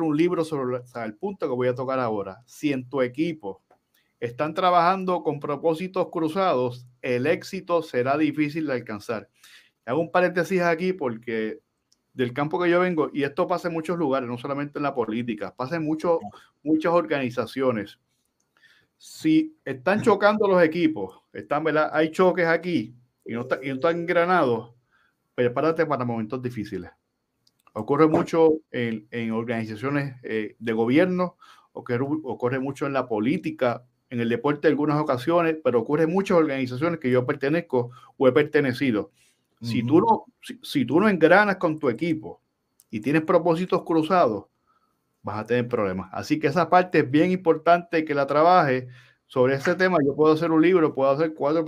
un libro sobre el punto que voy a tocar ahora. Si en tu equipo están trabajando con propósitos cruzados, el éxito será difícil de alcanzar. Hago un paréntesis aquí porque del campo que yo vengo, y esto pasa en muchos lugares, no solamente en la política, pasa en muchas organizaciones. Si están chocando los equipos, están, hay choques aquí y no, están, engranados prepárate para momentos difíciles. Ocurre mucho en, organizaciones eh, de gobierno, ocurre, ocurre mucho en la política, en el deporte en algunas ocasiones, pero ocurre en muchas organizaciones que yo pertenezco o he pertenecido. Si, tú no, si, si tú no engranas con tu equipo y tienes propósitos cruzados, vas a tener problemas. Así que esa parte es bien importante que la trabaje. Sobre este tema yo puedo hacer un libro, puedo hacer cuatro